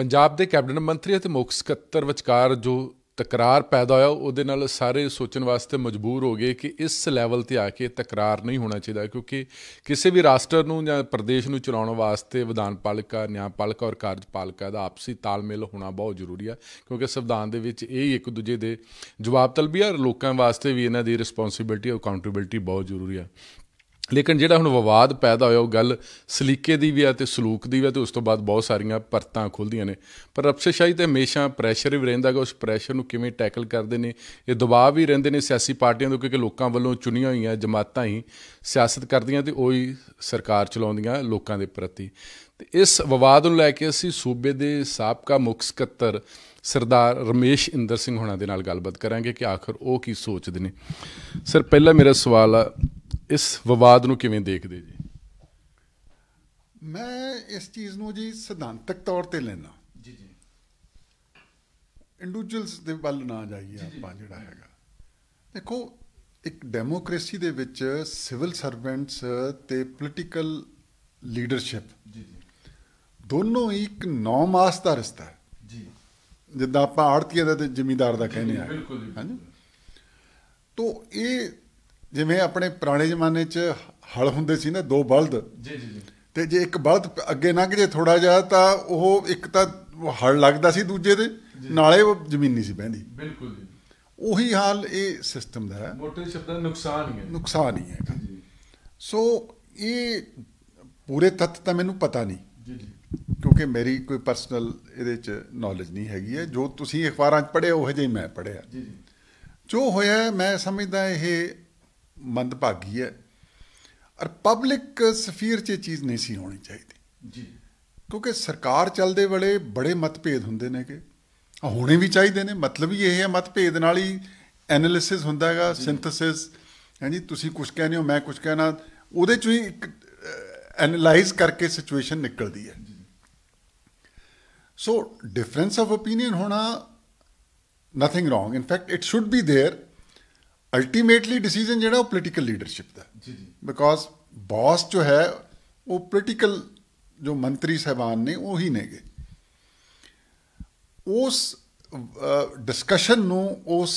ਪੰਜਾਬ ਦੇ ਕੈਬਨਿਟ ਮੰਤਰੀ ਅਤੇ ਮੁੱਖ ਸਕੱਤਰ ਵਿਚਕਾਰ ਜੋ ਤਕਰਾਰ ਪੈਦਾ ਹੋਇਆ ਉਹਦੇ ਨਾਲ ਸਾਰੇ ਸੋਚਣ ਵਾਸਤੇ ਮਜਬੂਰ ਹੋ ਗਏ ਕਿ ਇਸ ਲੈਵਲ ਤੇ ਆ ਕੇ ਤਕਰਾਰ ਨਹੀਂ ਹੋਣਾ ਚਾਹੀਦਾ ਕਿਉਂਕਿ ਕਿਸੇ ਵੀ ਰਾਸ਼ਟਰ ਨੂੰ ਜਾਂ ਪ੍ਰਦੇਸ਼ ਨੂੰ ਚਲਾਉਣ ਵਾਸਤੇ ਵਿਧਾਨ ਪਾਲਿਕਾ ਨਿਆਂ ਪਾਲਿਕਾ ਔਰ ਕਾਰਜਪਾਲਿਕਾ ਦਾ ਆਪਸੀ ਤਾਲਮੇਲ ਹੋਣਾ ਬਹੁਤ ਜ਼ਰੂਰੀ ਆ ਕਿਉਂਕਿ ਸੰਵਿਧਾਨ ਦੇ ਵਿੱਚ ਇਹ ਇੱਕ ਦੂਜੇ ਦੇ ਜਵਾਬ ਤਲਬੀ ਆ ਲੋਕਾਂ ਵਾਸਤੇ ਵੀ ਇਹਨਾਂ ਦੀ ਰਿਸਪੌਂਸਿਬਿਲਟੀ ਔਰ ਅਕਾਊਂਟੇਬਿਲਟੀ ਬਹੁਤ ਜ਼ਰੂਰੀ ਆ ਲੇਕਿਨ ਜਿਹੜਾ ਹੁਣ ਵਿਵਾਦ ਪੈਦਾ ਹੋਇਆ ਉਹ ਗੱਲ ਸਲੀਕੇ ਦੀ ਵੀ ਆ ਤੇ ਸਲੂਕ ਦੀ ਵੀ ਆ ਤੇ ਉਸ ਤੋਂ ਬਾਅਦ ਬਹੁਤ ਸਾਰੀਆਂ ਪਰਤਾਂ ਖੁੱਲਦੀਆਂ ਨੇ ਪਰ ਅਫਸਰਸ਼ਾਹੀ ਤੇ ਹਮੇਸ਼ਾ ਪ੍ਰੈਸ਼ਰ ਵੀ ਰਹਿੰਦਾ ਕਿ ਉਸ ਪ੍ਰੈਸ਼ਰ ਨੂੰ ਕਿਵੇਂ ਟੈਕਲ ਕਰਦੇ ਨੇ ਇਹ ਦਬਾਅ ਵੀ ਰਹਿੰਦੇ ਨੇ ਸਿਆਸੀ ਪਾਰਟੀਆਂ ਤੋਂ ਕਿਉਂਕਿ ਲੋਕਾਂ ਵੱਲੋਂ ਚੁਣੀਆਂ ਹੋਈਆਂ ਜਮਾਤਾਂ ਹੀ ਸਿਆਸਤ ਕਰਦੀਆਂ ਤੇ ਉਹੀ ਸਰਕਾਰ ਚਲਾਉਂਦੀਆਂ ਲੋਕਾਂ ਦੇ ਪ੍ਰਤੀ ਤੇ ਇਸ ਵਿਵਾਦ ਨੂੰ ਲੈ ਕੇ ਅਸੀਂ ਸੂਬੇ ਦੇ ਸਾਬਕਾ ਮੁੱਖ ਸਕੱਤਰ ਸਰਦਾਰ ਰਮੇਸ਼ ਇੰਦਰ ਸਿੰਘ ਹੋਣਾ ਦੇ ਨਾਲ ਗੱਲਬਾਤ ਕਰਾਂਗੇ ਕਿ ਆਖਰ ਉਹ ਕੀ ਸੋਚਦੇ ਨੇ ਸਰ ਪਹਿਲਾ ਮੇਰਾ ਸਵਾਲ ਆ ਇਸ ਵਿਵਾਦ ਨੂੰ ਕਿਵੇਂ ਦੇਖਦੇ ਜੀ ਮੈਂ ਇਸ ਚੀਜ਼ ਨੂੰ ਜੀ ਸਿਧਾਂਤਕ ਤੌਰ ਤੇ ਲੈਣਾ ਜੀ ਜੀ ਇੰਡੀਵਿਜੂਅਲਸ ਦੇ ਵੱਲ ਨਾ ਜਾਈਏ ਆਪਾਂ ਜਿਹੜਾ ਹੈਗਾ ਦੇਖੋ ਇੱਕ ਡੈਮੋਕ੍ਰੇਸੀ ਦੇ ਵਿੱਚ ਸਿਵਲ ਸਰਵੈਂਟਸ ਤੇ ਪੋਲਿਟੀਕਲ ਲੀਡਰਸ਼ਿਪ ਜੀ ਜੀ ਦੋਨੋਂ ਇੱਕ ਨੌ ਮਾਸ ਦਾ ਰਿਸ਼ਤਾ ਹੈ ਜੀ ਜਿੱਦਾਂ ਆਪਾਂ ਆੜਤੀਆ ਦਾ ਤੇ ਜ਼ਿਮੀਂਦਾਰ ਦਾ ਕਹਿੰਦੇ ਆ ਹਾਂਜੀ ਤੋਂ ਇਹ ਜਿਵੇਂ ਆਪਣੇ ਪੁਰਾਣੇ ਜ਼ਮਾਨੇ 'ਚ ਹਲ ਹੁੰਦੇ ਸੀ ਨਾ ਦੋ ਬਲਦ ਜੀ ਜੀ ਜੀ ਤੇ ਜੇ ਇੱਕ ਬਲਦ ਅੱਗੇ ਲੰਘ ਜੇ ਥੋੜਾ ਜਿਹਾ ਤਾਂ ਉਹ ਇੱਕ ਤਾਂ ਹਲ ਲੱਗਦਾ ਸੀ ਦੂਜੇ ਦੇ ਨਾਲੇ ਉਹ ਜ਼ਮੀਨ ਨਹੀਂ ਸੀ ਬਹਿੰਦੀ ਬਿਲਕੁਲ ਜੀ ਉਹੀ ਹਾਲ ਇਹ ਸਿਸਟਮ ਦਾ ਹੈ ਮੋਟੇ ਸ਼ਬਦਾਂ ਨੁਕਸਾਨ ਹੀ ਹੈ ਨੁਕਸਾਨ ਹੀ ਹੈ ਜੀ ਸੋ ਇਹ ਪੂਰੇ ਤੱਤ ਤਾਂ ਮੈਨੂੰ ਪਤਾ ਨਹੀਂ ਜੀ ਜੀ ਕਿਉਂਕਿ ਮੇਰੀ ਕੋਈ ਪਰਸਨਲ ਇਹਦੇ ਚ ਨੌਲੇਜ ਨਹੀਂ ਹੈਗੀ ਹੈ ਜੋ ਤੁਸੀਂ ਅਖਬਾਰਾਂ 'ਚ ਪੜ੍ਹਿਆ ਉਹ ਜਿਹੇ ਮੈਂ ਪੜ੍ਹਿਆ ਜੀ ਜੀ ਜੋ ਹੋਇਆ ਮੈਂ ਸਮਝਦਾ ਇਹ ਮੰਦਭਾਗੀ ਹੈ ਔਰ ਪਬਲਿਕ ਸਫੀਰ 'ਚ ਚੀਜ਼ ਨਹੀਂ ਸੀ ਹੋਣੀ ਚਾਹੀਦੀ ਜੀ ਕਿਉਂਕਿ ਸਰਕਾਰ ਚੱਲਦੇ ਵੇਲੇ ਬੜੇ ਮਤਭੇਦ ਹੁੰਦੇ ਨੇ ਕਿ ਹੋਣੇ ਵੀ ਚਾਹੀਦੇ ਨੇ ਮਤਲਬ ਹੀ ਇਹ ਹੈ ਮਤਭੇਦ ਨਾਲ ਹੀ ਐਨਾਲਿਸਿਸ ਹੁੰਦਾ ਹੈਗਾ ਸਿੰਥੇਸਿਸ ਹਾਂਜੀ ਤੁਸੀਂ ਕੁਝ ਕਹਿੰਦੇ ਹੋ ਮੈਂ ਕੁਝ ਕਹਿਣਾ ਉਹਦੇ ਚੋਂ ਹੀ ਐਨਲਾਈਜ਼ ਕਰਕੇ ਸਿਚੁਏਸ਼ਨ ਨਿਕਲਦੀ ਹੈ ਸੋ ਡਿਫਰੈਂਸ ਆਫ ਓਪੀਨੀਅਨ ਹੋਣਾ nothing wrong in fact it should be there ultimately decision ਜਿਹੜਾ ਉਹ ਪੋਲੀਟੀਕਲ ਲੀਡਰਸ਼ਿਪ ਦਾ ਜੀ ਜੀ ਬਿਕੋਜ਼ ਬੌਸ ਜੋ ਹੈ ਉਹ ਪੋਲੀਟੀਕਲ ਜੋ ਮੰਤਰੀ ਸਹਿਬਾਨ ਨੇ ਉਹ ਹੀ ਨੇਗੇ ਉਸ ਡਿਸਕਸ਼ਨ ਨੂੰ ਉਸ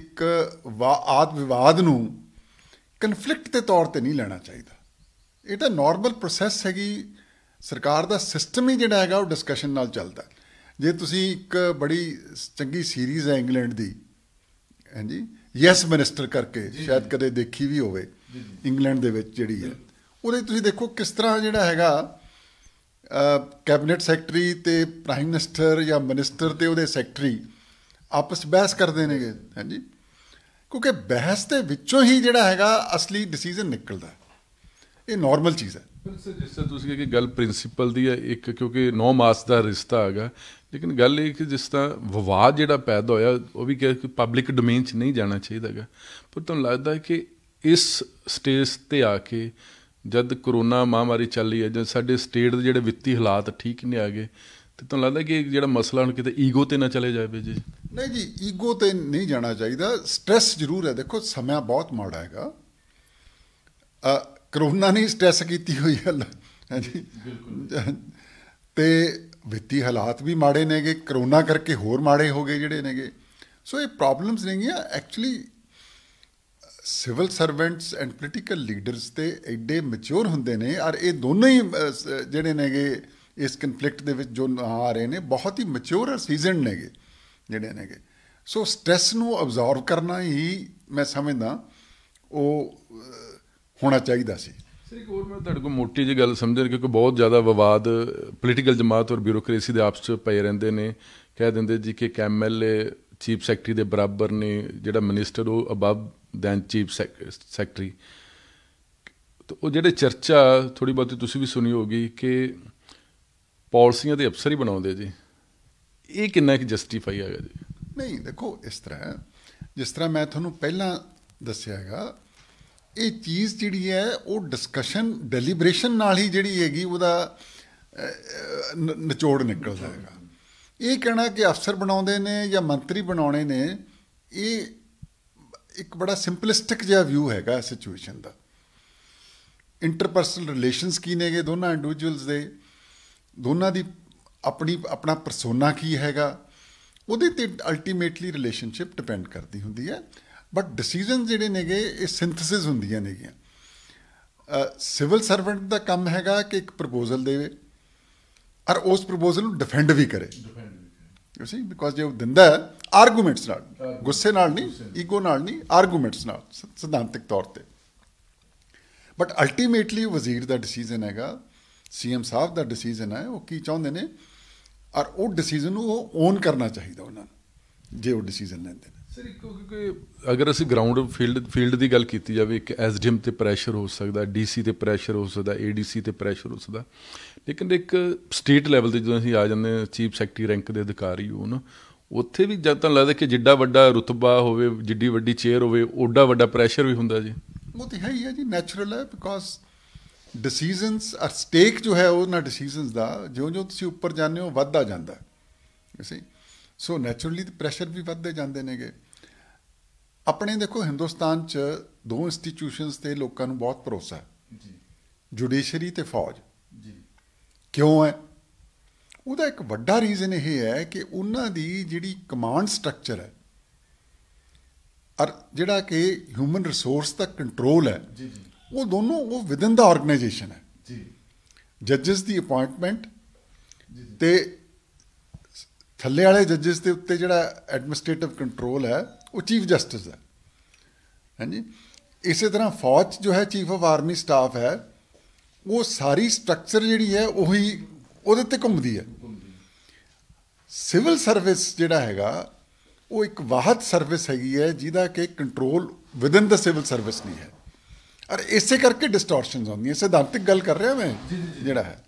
ਇੱਕ ਆਤ ਵਿਵਾਦ ਨੂੰ ਕਨਫਲਿਕਟ ਦੇ ਤੌਰ ਤੇ ਨਹੀਂ ਲੈਣਾ ਚਾਹੀਦਾ ਇਹ ਤਾਂ ਨਾਰਮਲ ਪ੍ਰੋਸੈਸ ਹੈਗੀ ਸਰਕਾਰ ਦਾ ਸਿਸਟਮ ਹੀ ਜਿਹੜਾ ਹੈਗਾ ਉਹ ਡਿਸਕਸ਼ਨ ਨਾਲ ਚੱਲਦਾ ਜੇ ਤੁਸੀਂ ਇੱਕ ਬੜੀ ਚੰਗੀ ਸੀਰੀਜ਼ ਹੈ ਇੰਗਲੈਂਡ ਦੀ ਹਾਂ ਜੀ ਯੈਸ ਮਿਨਿਸਟਰ ਕਰਕੇ ਸ਼ਾਇਦ ਕਦੇ ਦੇਖੀ ਵੀ ਹੋਵੇ ਇੰਗਲੈਂਡ ਦੇ ਵਿੱਚ ਜਿਹੜੀ ਹੈ ਉਹਦੇ ਤੁਸੀਂ ਦੇਖੋ ਕਿਸ ਤਰ੍ਹਾਂ ਜਿਹੜਾ ਹੈਗਾ ਕੈਬਨਿਟ ਸੈਕਟਰੀ ਤੇ ਪ੍ਰਾਈਮ ਮਿਨਿਸਟਰ ਜਾਂ ਮਿਨਿਸਟਰ ਤੇ ਉਹਦੇ ਸੈਕਟਰੀ ਆਪਸ ਬਹਿਸ ਕਰਦੇ ਨੇਗੇ ਹਾਂਜੀ ਕਿਉਂਕਿ ਬਹਿਸ ਦੇ ਵਿੱਚੋਂ ਹੀ ਜਿਹੜਾ ਹੈਗਾ ਅਸਲੀ ਡਿਸੀਜਨ ਨਿਕਲਦਾ ਇਹ ਨਾਰਮਲ ਚੀਜ਼ ਹੈ ਜਿਸ ਤਰ੍ਹਾਂ ਤੁਸੀਂ ਕਿ ਗੱਲ ਪ੍ਰਿੰਸੀਪਲ ਦੀ ਹੈ ਇੱਕ ਕਿਉਂਕਿ 9 ਮਾਸ ਦਾ ਰਿਸ਼ਤਾ ਹੈਗਾ ਲੇਕਿਨ ਗੱਲ ਇਹ ਕਿ ਜਿਸ ਤਰ੍ਹਾਂ ਵਿਵਾਦ ਜਿਹੜਾ ਪੈਦਾ ਹੋਇਆ ਉਹ ਵੀ ਕਿ ਪਬਲਿਕ ਡੋਮੇਨ 'ਚ ਨਹੀਂ ਜਾਣਾ ਚਾਹੀਦਾ ਹੈਗਾ ਪਰ ਤੁਹਾਨੂੰ ਲੱਗਦਾ ਹੈ ਕਿ ਇਸ ਸਟੇਜ ਤੇ ਆ ਕੇ ਜਦ ਕਰੋਨਾ ਮਹਾਮਾਰੀ ਚੱਲ ਰਹੀ ਹੈ ਜਦ ਸਾਡੇ ਸਟੇਟ ਦੇ ਜਿਹੜੇ ਵਿੱਤੀ ਹਾਲਾਤ ਠੀਕ ਨਹੀਂ ਆ ਗਏ ਤੇ ਤੁਹਾਨੂੰ ਲੱਗਦਾ ਕਿ ਜਿਹੜਾ ਮਸਲਾ ਹੁਣ ਕਿਤੇ ਈਗੋ ਤੇ ਨਾ ਚਲੇ ਜਾਵੇ ਜੀ ਨਹੀਂ ਜੀ ਈਗੋ ਤੇ ਨਹੀਂ ਜਾਣਾ ਚਾਹੀਦਾ ਸਟ्रेस ਜ਼ਰੂਰ ਹੈ ਦੇਖੋ ਸਮਾਂ ਬਹੁਤ ਮਾੜਾ ਹੈਗਾ ਕਰੋਨਾ ਨਹੀਂ ਸਟ੍ਰੈਸ ਕੀਤੀ ਹੋਈ ਗੱਲ ਹਾਂਜੀ ਬਿਲਕੁਲ ਤੇ ਵਿੱਤੀ ਹਾਲਾਤ ਵੀ ਮਾੜੇ ਨੇਗੇ ਕਰੋਨਾ ਕਰਕੇ ਹੋਰ ਮਾੜੇ ਹੋ ਗਏ ਜਿਹੜੇ ਨੇਗੇ ਸੋ ਇਹ ਪ੍ਰੋਬਲਮਸ ਨੇਗੀਆਂ actually civil servants and political leaders ਤੇ ਐਡੇ ਮੈਚੁਰ ਹੁੰਦੇ ਨੇ ਔਰ ਇਹ ਦੋਨੋਂ ਹੀ ਜਿਹੜੇ ਨੇਗੇ ਇਸ ਕਨਫਲਿਕਟ ਦੇ ਵਿੱਚ ਜੋ ਆ ਰਹੇ ਨੇ ਬਹੁਤ ਹੀ ਮੈਚੁਰ ਔਰ ਸੀਜ਼ਨਡ ਨੇਗੇ ਜਿਹੜੇ ਨੇਗੇ ਸੋ ਸਟ्रेस ਨੂੰ ਅਬਜ਼ਰਵ ਕਰਨਾ ਹੀ ਮੈਂ ਸਮਝਦਾ ਉਹ ਹੋਣਾ ਚਾਹੀਦਾ ਸੀ ਸ੍ਰੀ ਇੱਕ ਮੈਂ ਤੁਹਾਡੇ ਕੋਲ ਮੋਟੀ ਜੀ ਗੱਲ ਸਮਝਣ ਕਿਉਂਕਿ ਬਹੁਤ ਜ਼ਿਆਦਾ ਵਿਵਾਦ ਪੋਲੀਟੀਕਲ ਜਮਾਤ ਔਰ ਬਿਊਰੋਕ੍ਰੇਸੀ ਦੇ ਆਪਸ ਚ ਪਏ ਰਹਿੰਦੇ ਨੇ ਕਹਿ ਦਿੰਦੇ ਜੀ ਕਿ ਐਮਐਲਏ ਚੀਫ ਸੈਕਟਰੀ ਦੇ ਬਰਾਬਰ ਨੇ ਜਿਹੜਾ ਮਿਨਿਸਟਰ ਉਹ ਅਬਵ ਦੈਨ ਚੀਫ ਸੈਕਟਰੀ ਤੇ ਉਹ ਜਿਹੜੇ ਚਰਚਾ ਥੋੜੀ ਬਹੁਤੀ ਤੁਸੀਂ ਵੀ ਸੁਣੀ ਹੋਗੀ ਕਿ ਪਾਲਿਸੀਆਂ ਦੇ ਅਫਸਰ ਹੀ ਬਣਾਉਂਦੇ ਜੀ ਇਹ ਕਿੰਨਾ ਇੱਕ ਜਸਟੀਫਾਈ ਹੈਗਾ ਜੀ ਨਹੀਂ ਦੇਖੋ ਇਸ ਤਰ੍ਹਾਂ ਜਿਸ ਤਰ੍ਹਾਂ ਮੈਂ ਤੁਹਾਨੂੰ ਪਹਿਲਾਂ ਦੱਸਿਆ ਹੈਗਾ ਇਹ ਚੀਜ਼ ਜਿਹੜੀ ਹੈ ਉਹ ਡਿਸਕਸ਼ਨ ਡੈਲੀਬਰੇਸ਼ਨ ਨਾਲ ਹੀ ਜਿਹੜੀ ਹੈਗੀ ਉਹਦਾ ਨਿਚੋੜ ਨਿਕਲ ਜਾਏਗਾ ਇਹ ਕਹਿਣਾ ਕਿ ਅਫਸਰ ਬਣਾਉਂਦੇ ਨੇ ਜਾਂ ਮੰਤਰੀ ਬਣਾਉਣੇ ਨੇ ਇਹ ਇੱਕ ਬੜਾ ਸਿੰਪਲਿਸਟਿਕ ਜਿਹਾ ਵਿਊ ਹੈਗਾ ਸਿਚੁਏਸ਼ਨ ਦਾ ਇੰਟਰਪਰਸਨਲ ਰਿਲੇਸ਼ਨਸ ਕੀ ਨੇਗੇ ਦੋਨਾਂ ਇੰਡੀਵਿਜੂਅਲਸ ਦੇ ਦੋਨਾਂ ਦੀ ਆਪਣੀ ਆਪਣਾ ਪਰਸੋਨਾ ਕੀ ਹੈਗਾ ਉਹਦੇ ਤੇ ਅਲਟੀਮੇਟਲੀ ਰਿਲੇਸ਼ਨਸ਼ਿਪ ਡਿਪੈਂਡ ਕਰਦੀ ਹੁੰਦੀ ਹੈ ਬਟ ਡਿਸੀਜਨ ਜਿਹੜੇ ਨੇਗੇ ਇਹ ਸਿੰਥੇਸਿਸ ਹੁੰਦੀਆਂ ਨੇਗੀਆਂ ਸਿਵਲ ਸਰਵੈਂਟ ਦਾ ਕੰਮ ਹੈਗਾ ਕਿ ਇੱਕ ਪ੍ਰਪੋਜ਼ਲ ਦੇਵੇ ਔਰ ਉਸ ਪ੍ਰਪੋਜ਼ਲ ਨੂੰ ਡਿਫੈਂਡ ਵੀ ਕਰੇ ਯੂ ਸੀ ਬਿਕੋਜ਼ ਜੇ ਉਹ ਦਿੰਦਾ ਹੈ ਆਰਗੂਮੈਂਟਸ ਨਾਲ ਗੁੱਸੇ ਨਾਲ ਨਹੀਂ ਈਗੋ ਨਾਲ ਨਹੀਂ ਆਰਗੂਮੈਂਟਸ ਨਾਲ ਸਿਧਾਂਤਿਕ ਤੌਰ ਤੇ ਬਟ ਅਲਟੀਮੇਟਲੀ ਵਜ਼ੀਰ ਦਾ ਡਿਸੀਜਨ ਹੈਗਾ ਸੀਐਮ ਸਾਹਿਬ ਦਾ ਡਿਸੀਜਨ ਹੈ ਉਹ ਕੀ ਚਾਹੁੰਦੇ ਨੇ ਔਰ ਉਹ ਡਿਸੀਜਨ ਨੂੰ ਉਹ ਓਨ ਕਰਨਾ ਚਾਹੀਦਾ ਉਹਨਾਂ ਨੂੰ ਜੇ ਉਹ ਡਿਸੀਜਨ ਲੈਂਦੇ ਨੇ ਸਰ ਇੱਕ ਕਿਉਂਕਿ ਅਗਰ ਅਸੀਂ ਗਰਾਊਂਡ ਫੀਲਡ ਫੀਲਡ ਦੀ ਗੱਲ ਕੀਤੀ ਜਾਵੇ ਇੱਕ ਐਸਡੀਐਮ ਤੇ ਪ੍ਰੈਸ਼ਰ ਹੋ ਸਕਦਾ ਡੀਸੀ ਤੇ ਪ੍ਰੈਸ਼ਰ ਹੋ ਸਕਦਾ ਏਡੀਸੀ ਤੇ ਪ੍ਰੈਸ਼ਰ ਹੋ ਸਕਦਾ ਲੇਕਿਨ ਇੱਕ ਸਟੇਟ ਲੈਵਲ ਤੇ ਜਦੋਂ ਅਸੀਂ ਆ ਜਾਂਦੇ ਹਾਂ ਚੀਫ ਸੈਕਟਰੀ ਰੈਂਕ ਦੇ ਅਧਿਕਾਰੀ ਹੋ ਨਾ ਉੱਥੇ ਵੀ ਜਦ ਤੱਕ ਲੱਗਦਾ ਕਿ ਜਿੱਡਾ ਵੱਡਾ ਰੁਤਬਾ ਹੋਵੇ ਜਿੱਡੀ ਵੱਡੀ ਚੇਅਰ ਹੋਵੇ ਓਡਾ ਵੱਡਾ ਪ੍ਰੈਸ਼ਰ ਵੀ ਹੁੰਦਾ ਜੀ ਉਹ ਤੇ ਹੈ ਹੀ ਹੈ ਜੀ ਨੈਚੁਰਲ ਹੈ ਬਿਕੋਜ਼ ਡਿਸੀਜਨਸ ਆ ਸਟੇਕ ਜੋ ਹੈ ਉਹਨਾਂ ਡਿਸੀਜਨਸ ਦਾ ਜਿਉਂ-ਜਿਉਂ ਤੁਸੀਂ ਉੱਪਰ ਜਾਂਦੇ ਹੋ ਵੱਧਦਾ ਜਾਂਦਾ ਹੈ ਸਹੀ ਸੋ ਨੇਚਰਲੀ ਪ੍ਰੈਸ਼ਰ ਵੀ ਵੱਧਦੇ ਜਾਂਦੇ ਨੇਗੇ ਆਪਣੇ ਦੇਖੋ ਹਿੰਦੁਸਤਾਨ 'ਚ ਦੋ ਇੰਸਟੀਟਿਊਸ਼ਨਸ ਤੇ ਲੋਕਾਂ ਨੂੰ ਬਹੁਤ ਭਰੋਸਾ ਹੈ ਜੀ ਜੁਡੀਸ਼ਰੀ ਤੇ ਫੌਜ ਜੀ ਕਿਉਂ ਹੈ ਉਹਦਾ ਇੱਕ ਵੱਡਾ ਰੀਜ਼ਨ ਇਹ ਹੈ ਕਿ ਉਹਨਾਂ ਦੀ ਜਿਹੜੀ ਕਮਾਂਡ ਸਟਰਕਚਰ ਹੈ ਔਰ ਜਿਹੜਾ ਕਿ ਹਿਊਮਨ ਰਿਸੋਰਸ ਦਾ ਕੰਟਰੋਲ ਹੈ ਜੀ ਜੀ ਉਹ ਦੋਨੋਂ ਉਹ ਵਿਦਨ ਦਾ ਆਰਗੇਨਾਈਜੇਸ਼ਨ ਹੈ ਜੀ ਜੱਜਸ ਦੀ ਅਪਾਇੰਟਮੈਂਟ ਤੇ ਥੱਲੇ ਵਾਲੇ ਜੱਜਸ ਦੇ ਉੱਤੇ ਜਿਹੜਾ ਐਡਮਿਨਿਸਟ੍ਰੇਟਿਵ ਕੰਟਰੋਲ ਹੈ ਉਹ ਚੀਫ ਜਸਟਿਸ ਹੈ ਹਾਂਜੀ ਇਸੇ ਤਰ੍ਹਾਂ ਫੌਜ ਜੋ ਹੈ ਚੀਫ ਆਫ ਆਰਮੀ ਸਟਾਫ ਹੈ ਉਹ ਸਾਰੀ ਸਟਰਕਚਰ ਜਿਹੜੀ ਹੈ ਉਹੀ ਉਹਦੇ ਤੇ ਘੁੰਮਦੀ ਹੈ ਸਿਵਲ ਸਰਵਿਸ ਜਿਹੜਾ ਹੈਗਾ ਉਹ ਇੱਕ ਵਾਹਤ ਸਰਵਿਸ ਹੈਗੀ ਹੈ ਜਿਹਦਾ ਕਿ ਕੰਟਰੋਲ ਵਿਦਨ ਦਾ ਸਿਵਲ ਸਰਵਿਸ ਨਹੀਂ ਹੈ ਔਰ ਇਸੇ ਕਰਕੇ ਡਿਸਟੋਰਸ਼ਨਸ ਆਉਂਦੀਆਂ ਸਿਧਾਂਤਿਕ ਗੱਲ ਕਰ ਰਿਹਾ ਮੈਂ ਜਿਹੜਾ ਹੈ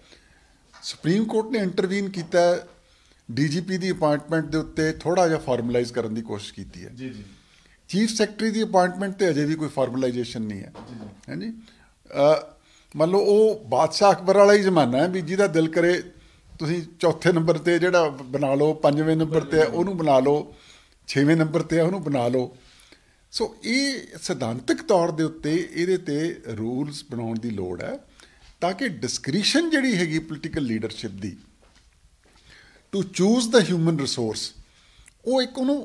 ਸੁਪਰੀਮ ਕੋਰਟ ਨੇ ਇੰਟਰਵੀਨ ਕੀਤਾ ਡੀਜੀਪੀ ਦੀ ਅਪਾਇੰਟਮੈਂਟ ਦੇ ਉੱਤੇ ਥੋੜਾ ਜਿਹਾ ਫਾਰਮਲਾਈਜ਼ ਕਰਨ ਦੀ ਕੋਸ਼ਿਸ਼ ਕੀਤੀ ਹੈ ਜੀ ਜੀ ਚੀਫ ਸੈਕਟਰੀ ਦੀ ਅਪਾਇੰਟਮੈਂਟ ਤੇ ਅਜੇ ਵੀ ਕੋਈ ਫਾਰਮਲਾਈਜੇਸ਼ਨ ਨਹੀਂ ਹੈ ਜੀ ਹੈ ਹਾਂਜੀ ਮੰਨ ਲਓ ਉਹ ਬਾਦਸ਼ਾਹ ਅਕਬਰ ਵਾਲਾ ਹੀ ਜ਼ਮਾਨਾ ਹੈ ਵੀ ਜਿਹਦਾ ਦਿਲ ਕਰੇ ਤੁਸੀਂ ਚੌਥੇ ਨੰਬਰ ਤੇ ਜਿਹੜਾ ਬਣਾ ਲਓ ਪੰਜਵੇਂ ਨੰਬਰ ਤੇ ਉਹਨੂੰ ਬਣਾ ਲਓ ਛੇਵੇਂ ਨੰਬਰ ਤੇ ਉਹਨੂੰ ਬਣਾ ਲਓ ਸੋ ਇਹ ਸਿਧਾਂਤਕ ਤੌਰ ਦੇ ਉੱਤੇ ਇਹਦੇ ਤੇ ਰੂਲਸ ਬਣਾਉਣ ਦੀ ਲੋੜ ਹੈ ਤਾਂ ਕਿ ਡਿਸਕ੍ਰੀਸ਼ਨ ਜਿਹੜੀ ਹੈਗੀ ਪੋਲੀਟੀਕਲ ਲੀਡਰਸ਼ਿਪ ਦੀ ਟੂ ਚੂਜ਼ ਦਾ ਹਿਊਮਨ ਰਿਸੋਰਸ ਉਹ ਇੱਕ ਉਹਨੂੰ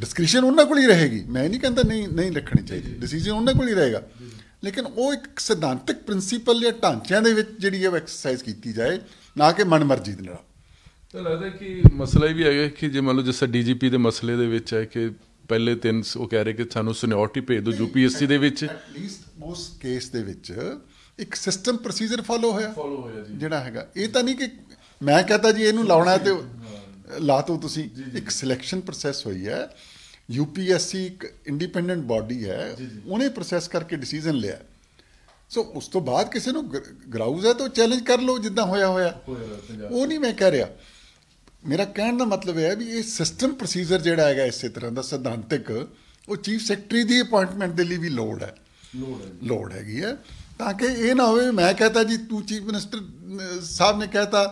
ਡਿਸਕ੍ਰੀਸ਼ਨ ਉਹਨਾਂ ਕੋਲ ਹੀ ਰਹੇਗੀ ਮੈਂ ਨਹੀਂ ਕਹਿੰਦਾ ਨਹੀਂ ਨਹੀਂ ਰੱਖਣੀ ਚਾਹੀਦੀ ਡਿਸੀਜਨ ਉਹਨਾਂ ਕੋਲ ਹੀ ਰਹੇਗਾ ਲੇਕਿਨ ਉਹ ਇੱਕ ਸਿਧਾਂਤਕ ਪ੍ਰਿੰਸੀਪਲ ਜਾਂ ਢਾਂਚਿਆਂ ਦੇ ਵਿੱਚ ਜਿਹੜੀ ਇਹ ਐਕਸਰਸਾਈਜ਼ ਕੀਤੀ ਜਾਏ ਨਾ ਕਿ ਮਨਮਰਜ਼ੀ ਦੇ ਨਾਲ ਤਾਂ ਲੱਗਦਾ ਕਿ ਮਸਲਾ ਹੀ ਵੀ ਹੈਗਾ ਕਿ ਜੇ ਮੰਨ ਲਓ ਜਿਸ ਡੀਜੀਪੀ ਦੇ ਮਸਲੇ ਦੇ ਵਿੱਚ ਹੈ ਕਿ ਪਹਿਲੇ ਤਿੰਨ ਉਹ ਕਹਿ ਰਹੇ ਕਿ ਸਾਨੂੰ ਸੀਨੀਅਰਟੀ ਭੇਜ ਦਿਓ ਯੂਪੀਐਸਸੀ ਦੇ ਵਿੱਚ ਐਟਲੀਸਟ ਉਸ ਕੇਸ ਦੇ ਵਿੱਚ ਇੱਕ ਸਿਸਟਮ ਪ੍ਰੋਸੀਜਰ ਫਾਲੋ ਹੋਇਆ ਜਿਹੜਾ ਹੈਗਾ ਇਹ ਤਾਂ ਨਹੀਂ ਕਿ ਮੈਂ ਕਹਤਾ ਜੀ ਇਹਨੂੰ ਲਾਉਣਾ ਤੇ ਲਾ ਤੋ ਤੁਸੀਂ ਇੱਕ ਸਿਲੈਕਸ਼ਨ ਪ੍ਰੋਸੈਸ ਹੋਈ ਹੈ ਯੂਪੀਐਸਸੀ ਇੱਕ ਇੰਡੀਪੈਂਡੈਂਟ ਬਾਡੀ ਹੈ ਉਹਨੇ ਪ੍ਰੋਸੈਸ ਕਰਕੇ ਡਿਸੀਜਨ ਲਿਆ ਸੋ ਉਸ ਤੋਂ ਬਾਅਦ ਕਿਸੇ ਨੂੰ ਗਰਾਊਜ਼ ਹੈ ਤਾਂ ਚੈਲੰਜ ਕਰ ਲਓ ਜਿੱਦਾਂ ਹੋਇਆ ਹੋਇਆ ਉਹ ਨਹੀਂ ਮੈਂ ਕਹਿ ਰਿਹਾ ਮੇਰਾ ਕਹਿਣ ਦਾ ਮਤਲਬ ਇਹ ਹੈ ਵੀ ਇਹ ਸਿਸਟਮ ਪ੍ਰੋਸੀਜਰ ਜਿਹੜਾ ਹੈਗਾ ਇਸੇ ਤਰ੍ਹਾਂ ਦਾ ਸਿਧਾਂਤਿਕ ਉਹ ਚੀਫ ਸੈਕਟਰੀ ਦੀ ਅਪਾਇੰਟਮੈਂਟ ਦੇ ਲਈ ਵੀ ਲੋੜ ਹੈ ਲੋੜ ਹੈਗੀ ਹੈ ਤਾਂ ਕਿ ਇਹ ਨਾ ਹੋਵੇ ਮੈਂ ਕਹਤਾ ਜੀ ਤੂੰ ਚੀਫ ਮਿਨਿਸਟਰ ਸਾਹਿਬ ਨੇ ਕਹਤਾ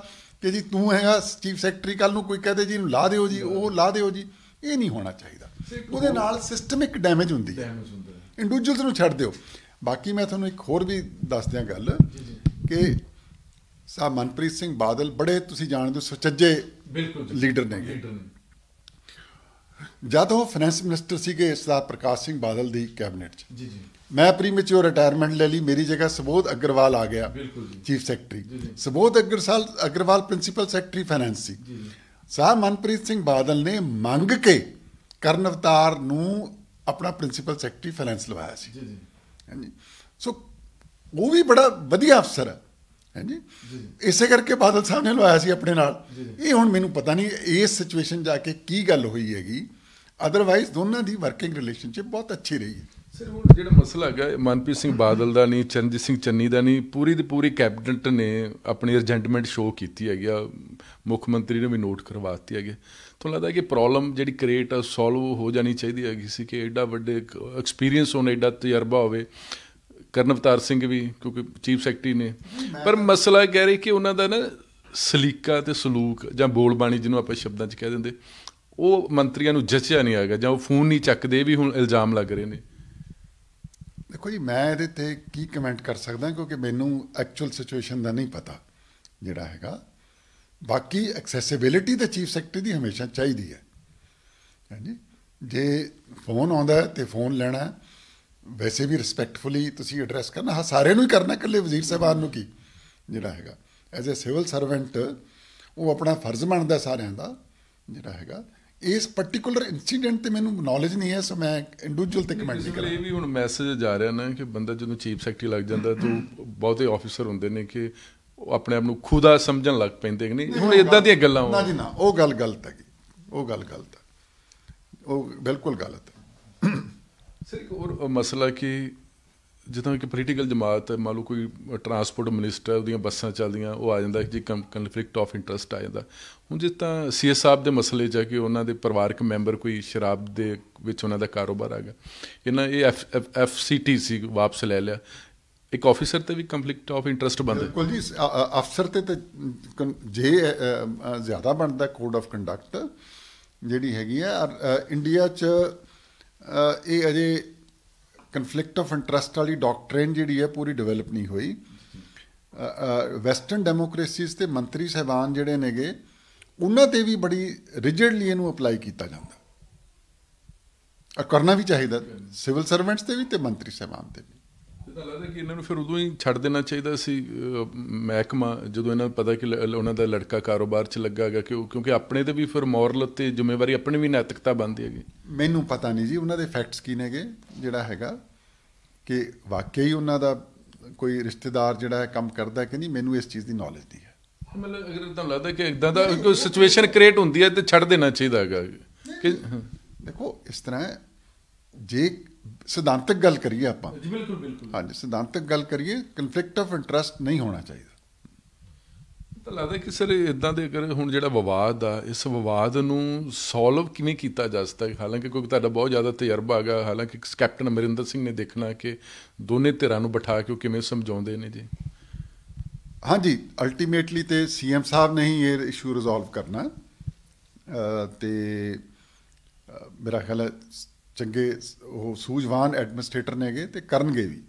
ਕਿ ਜੀ ਤੂੰ ਹੈਗਾ ਚੀਫ ਸੈਕਟਰੀ ਕੱਲ ਨੂੰ ਕੋਈ ਕਹਦੇ ਜੀ ਲਾ ਦਿਓ ਜੀ ਉਹ ਲਾ ਦਿਓ ਜੀ ਇਹ ਨਹੀਂ ਹੋਣਾ ਚਾਹੀਦਾ ਉਹਦੇ ਨਾਲ ਸਿਸਟਮਿਕ ਡੈਮੇਜ ਹੁੰਦੀ ਹੈ ਇੰਡੀਵਿਜੂਅਲਸ ਨੂੰ ਛੱਡ ਦਿਓ ਬਾਕੀ ਮੈਂ ਤੁਹਾਨੂੰ ਇੱਕ ਹੋਰ ਵੀ ਦੱਸ ਦਿਆਂ ਗੱਲ ਕਿ ਸਾ ਮਨਪ੍ਰੀਤ ਸਿੰਘ ਬਾਦਲ ਬੜੇ ਤੁਸੀਂ ਜਾਣਦੇ ਹੋ ਸੁਚੱਜੇ ਲੀਡਰ ਨੇ ਜਦੋਂ ਫਾਈਨੈਂਸ ਮਿਨਿਸਟਰ ਸੀਗੇ ਸਰਦਾਰ ਪ੍ਰਕਾਸ਼ ਸਿੰਘ ਬਾਦਲ ਦੀ ਕੈਬਨਿਟ 'ਚ ਜੀ ਜੀ ਮੈਂ ਪ੍ਰੀਮੈਚੁਰ ਰਿਟਾਇਰਮੈਂਟ ਲੈ ਲਈ ਮੇਰੀ ਜਗ੍ਹਾ ਸਬੋਧ ਅਗਰਵਾਲ ਆ ਗਿਆ chief secretary Subodh Agarwal Agarwal principal secretary finance ਸੀ ਸਾਹ ਮਨਪ੍ਰੀਤ ਸਿੰਘ ਬਾਦਲ ਨੇ ਮੰਗ ਕੇ ਕਰਨ ਅਵਤਾਰ ਨੂੰ ਆਪਣਾ ਪ੍ਰਿੰਸੀਪਲ ਸੈਕਟਰੀ ਫਾਈਨੈਂਸ ਲਵਾਇਆ ਸੀ ਜੀ ਜੀ ਹਾਂਜੀ ਸੋ ਉਹ ਵੀ ਬੜਾ ਵਧੀਆ ਅਫਸਰ ਹੈ ਹਾਂਜੀ ਇਸੇ ਕਰਕੇ ਬਾਦਲ ਸਾਹਿਬ ਨੇ ਲਵਾਇਆ ਸੀ ਆਪਣੇ ਨਾਲ ਇਹ ਹੁਣ ਮੈਨੂੰ ਪਤਾ ਨਹੀਂ ਇਸ ਸਿਚੁਏਸ਼ਨ ਜਾ ਕੇ ਕੀ ਗੱਲ ਹੋਈ ਹੈਗੀ ਅਦਰਵਾਈਜ਼ ਦੋਨਾਂ ਦੀ ਵਰਕਿੰਗ ਰਿਲੇਸ਼ਨਸ਼ਿਪ ਬਹੁਤ ਅੱਛੀ ਰਹੀ ਹੈ ਸਰ ਹੁਣ ਜਿਹੜਾ ਮਸਲਾ ਹੈਗਾ ਮਨਪ੍ਰੀਤ ਸਿੰਘ ਬਾਦਲ ਦਾ ਨਹੀਂ ਚੰਦੀ ਸਿੰਘ ਚੰਨੀ ਦਾ ਨਹੀਂ ਪੂਰੀ ਦੀ ਪੂਰੀ ਕੈਬਨਿਟ ਨੇ ਆਪਣੀ ਅਰਜੈਂਟਮੈਂਟ ਸ਼ੋਅ ਕੀਤੀ ਹੈਗੀ ਆ ਮੁੱਖ ਮੰਤਰੀ ਨੇ ਵੀ ਨੋਟ ਕਰਵਾਤੀ ਹੈਗੀ ਤੋਂ ਲੱਗਦਾ ਕਿ ਪ੍ਰੋਬਲਮ ਜਿਹੜੀ ਕ੍ਰੀਏਟ ਆ ਸੋਲਵ ਹੋ ਜਾਣੀ ਚਾਹੀਦੀ ਹੈਗੀ ਸੀ ਕਿ ਐਡਾ ਵੱਡੇ ਐਕਸਪੀਰੀਅੰਸ ਹੋਣ ਐਡਾ ਤਜਰਬਾ ਹੋਵੇ ਕਰਨਵਤਾਰ ਸਿੰਘ ਵੀ ਕਿਉਂਕਿ ਚੀਫ ਸੈਕਟਰੀ ਨੇ ਪਰ ਮਸਲਾ ਕਹਿ ਰਹੀ ਕਿ ਉਹਨਾਂ ਦਾ ਨਾ ਸਲੀਕਾ ਤੇ ਸਲੂਕ ਜਾਂ ਬੋਲਬਾਣੀ ਜਿਹਨੂੰ ਆਪਾਂ ਸ਼ਬਦਾਂ 'ਚ ਕਹਿ ਦਿੰਦੇ ਉਹ ਮੰਤਰੀਆਂ ਨੂੰ ਜਚਿਆ ਨਹੀਂ ਆਗਾ ਜਾਂ ਉਹ ਫੋਨ ਨਹੀਂ ਚੱਕਦੇ ਵੀ ਹੁਣ ਇਲਜ਼ਾਮ ਲੱਗ ਰਹੇ ਨੇ ਦੇਖੋ ਜੀ ਮੈਂ ਇਹਦੇ ਤੇ ਕੀ ਕਮੈਂਟ ਕਰ ਸਕਦਾ ਕਿਉਂਕਿ ਮੈਨੂੰ ਐਕਚੁਅਲ ਸਿਚੁਏਸ਼ਨ ਦਾ ਨਹੀਂ ਪਤਾ ਜਿਹੜਾ ਹੈਗਾ ਬਾਕੀ ਐਕਸੈਸਿਬਿਲਟੀ ਤੇ ਚੀਫ ਸੈਕਟਰੀ ਦੀ ਹਮੇਸ਼ਾ ਚਾਹੀਦੀ ਹੈ ਹਾਂਜੀ ਜੇ ਫੋਨ ਆਉਂਦਾ ਤੇ ਫੋਨ ਲੈਣਾ ਵੈਸੇ ਵੀ ਰਿਸਪੈਕਟਫੁਲੀ ਤੁਸੀਂ ਐਡਰੈਸ ਕਰਨਾ ਹਾਂ ਸਾਰਿਆਂ ਨੂੰ ਹੀ ਕਰਨਾ ਇਕੱਲੇ ਵਜ਼ੀਰ ਸਾਹਿਬਾਨ ਨੂੰ ਕੀ ਜਿਹੜਾ ਹੈਗਾ ਐਜ਼ ਅ ਸਿਵਲ ਸਰਵੈਂਟ ਉਹ ਆਪਣਾ ਫਰਜ਼ ਮੰਨਦਾ ਸਾਰਿਆਂ ਦਾ ਜਿਹੜਾ ਹੈਗਾ ਇਸ ਪਾਰਟਿਕੂਲਰ ਇਨਸੀਡੈਂਟ ਤੇ ਮੈਨੂੰ ਨੌਲੇਜ ਨਹੀਂ ਹੈ ਸੋ ਮੈਂ ਇੰਡੀਵਿਜੂਅਲ ਤੇ ਕਮੈਂਟ ਨਹੀਂ ਕਰਾਂ ਇਹ ਵੀ ਹੁਣ ਮੈਸੇਜ ਜਾ ਰਿਹਾ ਨਾ ਕਿ ਬੰਦਾ ਜਦੋਂ ਚੀਫ ਸੈਕਟਰੀ ਲੱਗ ਜਾਂਦਾ ਤਾਂ ਬਹੁਤੇ ਆਫੀਸਰ ਹੁੰਦੇ ਨੇ ਕਿ ਉਹ ਆਪਣੇ ਆਪ ਨੂੰ ਖੁਦਾ ਸਮਝਣ ਲੱਗ ਪੈਂਦੇ ਨੇ ਹੁਣ ਇਦਾਂ ਦੀਆਂ ਗੱਲਾਂ ਨਾ ਜੀ ਨਾ ਉਹ ਗੱਲ ਗਲਤ ਹੈ ਉਹ ਗੱਲ ਗਲਤ ਹੈ ਉਹ ਬਿਲਕੁਲ ਗਲਤ ਹੈ ਸਿਰ ਇੱਕ ਹੋਰ ਮਸਲਾ ਕਿ ਜਿੱਦਾਂ ਕਿ ਪੋਲੀਟੀਕਲ ਜਮਾਤ ਹੈ ਮੰਨ ਲਓ ਕੋਈ ਟਰਾਂਸਪੋਰਟ ਮਿਨਿਸਟਰ ਉਹਦੀਆਂ ਬੱਸਾਂ ਚੱਲਦੀਆਂ ਉਹ ਆ ਜਾਂਦਾ ਜੀ ਕਨਫਲਿਕਟ ਆਫ ਇੰਟਰਸਟ ਆ ਜਾਂਦਾ ਹੁਣ ਜਿਸ ਤਾਂ ਸੀਐਸ ਸਾਹਿਬ ਦੇ ਮਸਲੇ ਚ ਕਿ ਉਹਨਾਂ ਦੇ ਪਰਿਵਾਰਕ ਮੈਂਬਰ ਕੋਈ ਸ਼ਰਾਬ ਦੇ ਵਿੱਚ ਉਹਨਾਂ ਦਾ ਕਾਰੋਬਾਰ ਆ ਗਿਆ ਇਹਨਾਂ ਇਹ ਐਫ ਸੀ ਵਾਪਸ ਲੈ ਲਿਆ ਇੱਕ ਆਫੀਸਰ ਤੇ ਵੀ ਕਨਫਲਿਕਟ ਆਫ ਇੰਟਰਸਟ ਬਣਦਾ ਬਿਲਕੁਲ ਜੀ ਅਫਸਰ ਤੇ ਤੇ ਜੇ ਜ਼ਿਆਦਾ ਬਣਦਾ ਕੋਡ ਆਫ ਕੰਡਕਟ ਜਿਹੜੀ ਹੈਗੀ ਆ ਇੰਡੀਆ ਚ ਇਹ ਅਜੇ ਕਨਫਲਿਕਟ ਆਫ ਇੰਟਰਸਟ ਵਾਲੀ ਡਾਕਟ੍ਰਿਨ ਜਿਹੜੀ ਹੈ ਪੂਰੀ ਡਿਵੈਲਪ ਨਹੀਂ ਹੋਈ ਵੈਸਟਰਨ ਡੈਮੋਕ੍ਰੇਸੀਜ਼ ਤੇ ਮੰਤਰੀ ਸਹਿਬਾਨ ਜਿਹੜੇ ਨੇਗੇ ਉਹਨਾਂ ਤੇ ਵੀ ਬੜੀ ਰਿਜਿਡਲੀ ਇਹਨੂੰ ਅਪਲਾਈ ਕੀਤਾ ਜਾਂਦਾ ਕਰਨਾ ਵੀ ਚਾਹੀਦਾ ਸਿਵਲ ਸਰਵੈਂਟਸ ਤੇ ਵੀ ਤੇ ਮੰਤਰੀ ਸਹਿਬਾਨ ਤੇ ਵੀ ਤਾਂ ਲੱਗਦਾ ਕਿ ਇਹਨਾਂ ਨੂੰ ਫਿਰ ਉਦੋਂ ਹੀ ਛੱਡ ਦੇਣਾ ਚਾਹੀਦਾ ਸੀ ਮਹਿਕਮਾ ਜਦੋਂ ਇਹਨਾਂ ਨੂੰ ਪਤਾ ਕਿ ਉਹਨਾਂ ਦਾ ਲੜਕਾ ਕਾਰੋਬਾਰ 'ਚ ਲੱਗਾ ਹੈਗਾ ਕਿ ਕਿਉਂਕਿ ਆਪਣੇ ਤੇ ਵੀ ਫਿਰ ਮੋਰਲ ਤੇ ਜ਼ਿੰਮੇਵਾਰੀ ਆਪਣੀ ਵੀ ਨੈਤਿਕਤਾ ਬਣਦੀ ਹੈਗੀ ਮੈਨੂੰ ਪਤਾ ਨਹੀਂ ਜੀ ਉਹਨਾਂ ਦੇ ਫੈਕਟਸ ਕੀ ਨੇਗੇ ਜਿਹੜਾ ਹੈਗਾ ਕਿ ਵਾਕਈ ਉਹਨਾਂ ਦਾ ਕੋਈ ਰਿਸ਼ਤੇਦਾਰ ਜਿਹੜਾ ਹੈ ਕੰਮ ਕਰਦਾ ਕਿ ਨਹੀਂ ਮੈਨੂੰ ਇਸ ਚੀਜ਼ ਦੀ ਨੌਲੇਜ ਨਹੀਂ ਹੈ ਮਤਲਬ ਅਗਰ ਤੁਹਾਨੂੰ ਲੱਗਦਾ ਕਿ ਇਦਾਂ ਦਾ ਕੋਈ ਸਿਚੁਏਸ਼ਨ ਕ੍ਰੀਏਟ ਹੁੰਦੀ ਹੈ ਤੇ ਛੱਡ ਦੇਣਾ ਚਾਹੀਦਾ ਹੈਗਾ ਕਿ ਦੇਖੋ ਇਸ ਤਰ੍ਹਾਂ ਜੇ ਸਿਧਾਂਤਕ ਗੱਲ ਕਰੀਏ ਆਪਾਂ ਜੀ ਬਿਲਕੁਲ ਬਿਲਕੁਲ ਹਾਂਜੀ ਸਿਧਾਂਤਕ ਗੱਲ ਕਰੀਏ ਕਨਫਲਿਕਟ ਆਫ ਇੰਟਰਸਟ ਨਹੀਂ ਹੋਣਾ ਚਾਹੀਦਾ ਤਾਂ ਲੱਗਦਾ ਕਿ ਸਰ ਇਦਾਂ ਦੇ ਅਗਰ ਹੁਣ ਜਿਹੜਾ ਵਿਵਾਦ ਆ ਇਸ ਵਿਵਾਦ ਨੂੰ ਸੋਲਵ ਕਿਵੇਂ ਕੀਤਾ ਜਾ ਸਕਦਾ ਹੈ ਹਾਲਾਂਕਿ ਕੋਈ ਤੁਹਾਡਾ ਬਹੁਤ ਜ਼ਿਆਦਾ ਤਜਰਬਾ ਹੈਗਾ ਹਾਲਾਂਕਿ ਕੈਪਟਨ ਅਮਰਿੰਦਰ ਸਿੰਘ ਨੇ ਦੇਖਣਾ ਕਿ ਦੋਨੇ ਧਿਰਾਂ ਨੂੰ ਬਿਠਾ ਕੇ ਕਿਵੇਂ ਸਮਝਾਉਂਦੇ ਨੇ ਜੀ ਹਾਂਜੀ ਅਲਟੀਮੇਟਲੀ ਤੇ ਸੀਐਮ ਸਾਹਿਬ ਨੇ ਹੀ ਇਹ ਇਸ਼ੂ ਰਿਜ਼ੋਲਵ ਕਰਨਾ ਤੇ ਮੇਰਾ ਖਿਆਲ ਹੈ ਚੰਗੇ ਉਹ ਸੂਝਵਾਨ ਐਡਮਿਨਿਸਟ੍ਰੇਟਰ ਨੇਗੇ ਤੇ ਕਰਨਗੇ ਵੀ